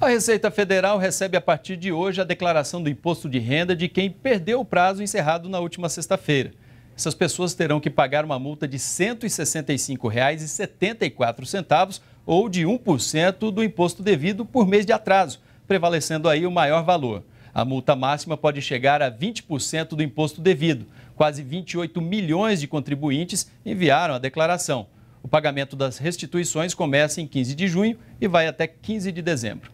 A Receita Federal recebe a partir de hoje a declaração do imposto de renda de quem perdeu o prazo encerrado na última sexta-feira. Essas pessoas terão que pagar uma multa de R$ 165,74 ou de 1% do imposto devido por mês de atraso, prevalecendo aí o maior valor. A multa máxima pode chegar a 20% do imposto devido. Quase 28 milhões de contribuintes enviaram a declaração. O pagamento das restituições começa em 15 de junho e vai até 15 de dezembro.